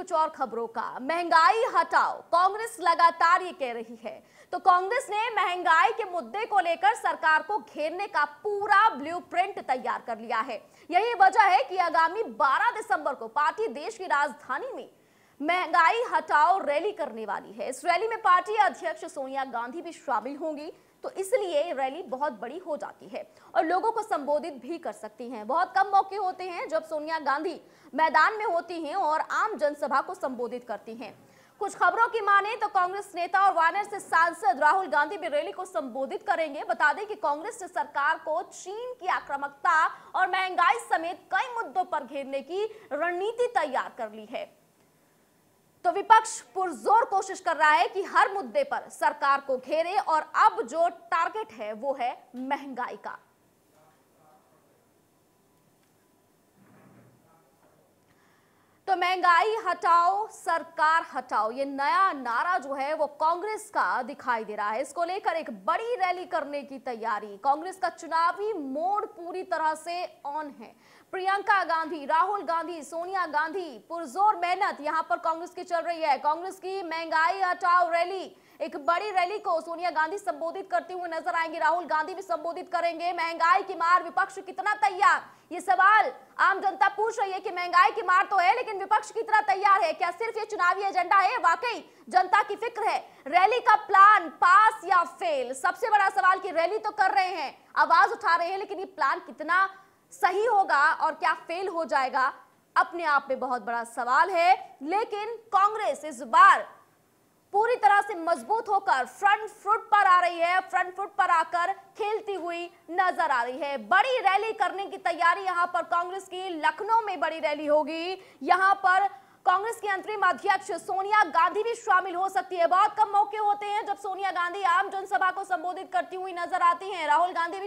कुछ और खबरों का महंगाई हटाओ कांग्रेस लगातार ये कह रही है तो कांग्रेस ने महंगाई के मुद्दे को लेकर सरकार को घेरने का पूरा ब्लूप्रिंट तैयार कर लिया है यही वजह है कि आगामी 12 दिसंबर को पार्टी देश की राजधानी में महंगाई हटाओ रैली करने वाली है इस रैली में पार्टी अध्यक्ष सोनिया गांधी भी शामिल होंगी तो इसलिए रैली बहुत बड़ी हो जाती है और लोगों को संबोधित भी कर सकती हैं बहुत कम मौके होते हैं जब सोनिया गांधी मैदान में होती हैं और आम जनसभा को संबोधित करती हैं कुछ खबरों की माने तो कांग्रेस नेता और वानर से सांसद राहुल गांधी भी रैली को संबोधित करेंगे बता दें कि कांग्रेस ने सरकार को चीन की आक्रामकता और महंगाई समेत कई मुद्दों पर घेरने की रणनीति तैयार कर ली है तो विपक्ष पुरजोर कोशिश कर रहा है कि हर मुद्दे पर सरकार को घेरे और अब जो टारगेट है वो है महंगाई का महंगाई हटाओ सरकार हटाओ ये नया नारा जो है वो कांग्रेस का दिखाई दे रहा है इसको लेकर एक बड़ी रैली करने की तैयारी कांग्रेस का चुनावी मोड़ पूरी तरह से ऑन है प्रियंका गांधी राहुल गांधी सोनिया गांधी पुरजोर मेहनत यहाँ पर कांग्रेस की चल रही है कांग्रेस की महंगाई हटाओ रैली एक बड़ी रैली को सोनिया गांधी संबोधित करते हुए नजर आएंगे राहुल गांधी भी संबोधित करेंगे महंगाई की मार विपक्ष कितना तैयार ये सवाल आम जनता पूछ रही है कि महंगाई की मार तो है लेकिन विपक्ष की तरह तैयार है क्या सिर्फ ये चुनावी एजेंडा है वाकई जनता की फिक्र है रैली का प्लान पास या फेल सबसे बड़ा सवाल कि रैली तो कर रहे हैं आवाज उठा रहे हैं लेकिन ये प्लान कितना सही होगा और क्या फेल हो जाएगा अपने आप में बहुत बड़ा सवाल है लेकिन कांग्रेस इस बार पूरी तरह से मजबूत होकर फ्रंट फुट पर आ रही है फ्रंट फुट पर आकर खेलती हुई नजर आ रही है बड़ी रैली करने की तैयारी यहां पर कांग्रेस की लखनऊ में बड़ी रैली होगी यहां पर कांग्रेस की अंतरिम अध्यक्ष सोनिया गांधी भी शामिल हो सकती है बहुत कम मौके होते हैं जब सोनिया गांधी आम जनसभा को संबोधित करती हुई नजर आती है राहुल गांधी भी